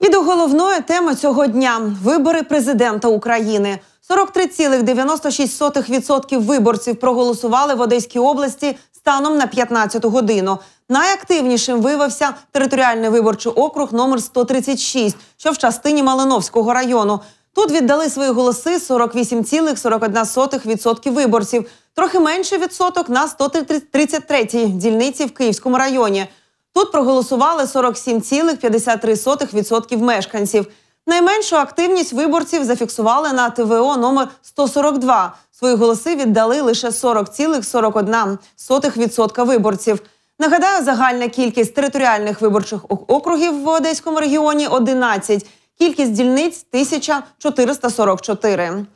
І до головної теми цього дня вибори президента України. 43,96% виборців проголосували в Одеській області станом на 15 годину. Найактивнішим виявився територіальний виборчий округ номер 136, що в частині Малиновського району. Тут віддали свої голоси 48,41% виборців, трохи менший відсоток на 133-й дільниці в Київському районі. Тут проголосували 47,53% мешканців. Найменшу активність виборців зафіксували на ТВО номер 142. Свої голоси віддали лише 40,41% виборців. Нагадаю, загальна кількість територіальних виборчих округів в Одеському регіоні 11, кількість дільниць 1444.